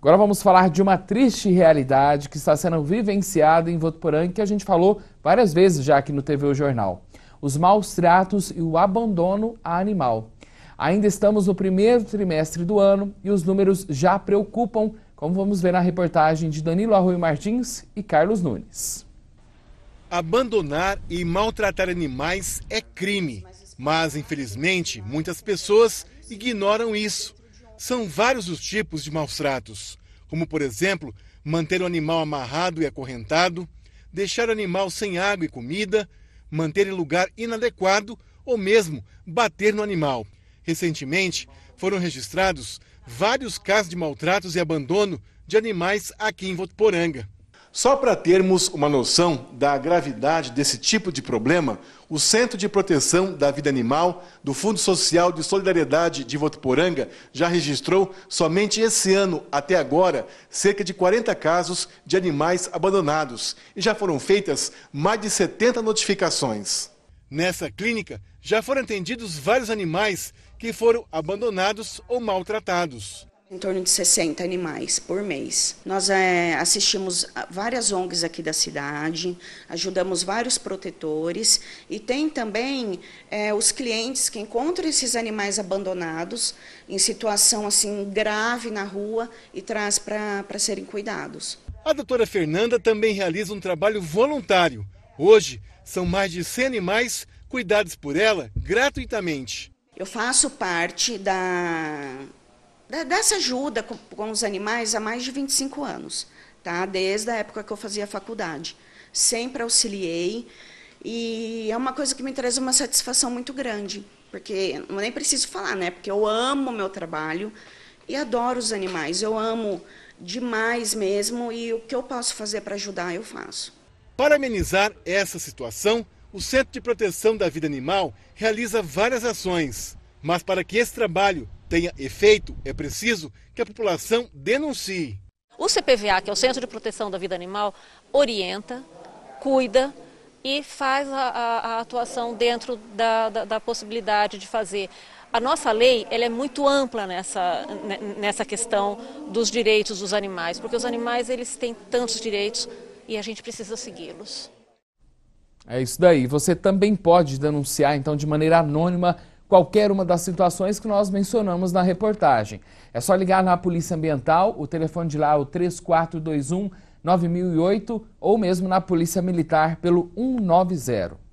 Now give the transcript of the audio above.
Agora vamos falar de uma triste realidade que está sendo vivenciada em Votuporanga, que a gente falou várias vezes já aqui no TV O Jornal. Os maus tratos e o abandono a animal. Ainda estamos no primeiro trimestre do ano e os números já preocupam, como vamos ver na reportagem de Danilo Arroio Martins e Carlos Nunes. Abandonar e maltratar animais é crime, mas infelizmente muitas pessoas ignoram isso são vários os tipos de maus tratos, como, por exemplo, manter o animal amarrado e acorrentado, deixar o animal sem água e comida, manter em lugar inadequado ou mesmo bater no animal. Recentemente, foram registrados vários casos de maltratos e abandono de animais aqui em Votuporanga. Só para termos uma noção da gravidade desse tipo de problema, o Centro de Proteção da Vida Animal do Fundo Social de Solidariedade de Votuporanga já registrou, somente esse ano até agora, cerca de 40 casos de animais abandonados e já foram feitas mais de 70 notificações. Nessa clínica, já foram atendidos vários animais que foram abandonados ou maltratados em torno de 60 animais por mês. Nós é, assistimos várias ONGs aqui da cidade, ajudamos vários protetores e tem também é, os clientes que encontram esses animais abandonados em situação assim grave na rua e traz para serem cuidados. A doutora Fernanda também realiza um trabalho voluntário. Hoje, são mais de 100 animais cuidados por ela gratuitamente. Eu faço parte da é, dessa ajuda com, com os animais há mais de 25 anos, tá? desde a época que eu fazia faculdade. Sempre auxiliei, e é uma coisa que me traz uma satisfação muito grande, porque eu nem preciso falar, né? Porque eu amo o meu trabalho e adoro os animais, eu amo demais mesmo, e o que eu posso fazer para ajudar, eu faço. Para amenizar essa situação, o Centro de Proteção da Vida Animal realiza várias ações. Mas para que esse trabalho tenha efeito, é preciso que a população denuncie. O CPVA, que é o Centro de Proteção da Vida Animal, orienta, cuida e faz a, a, atuação dentro da, da, da possibilidade de fazer. A nossa lei ela é muito ampla nessa, né, nessa questão dos direitos dos animais, porque os animais eles têm tantos direitos e a gente precisa segui-los. É isso daí. Você também pode denunciar, então, de maneira anônima qualquer uma das situações que nós mencionamos na reportagem. É só ligar na Polícia Ambiental, o telefone de lá é o 3421 9008 ou mesmo na Polícia Militar pelo 190.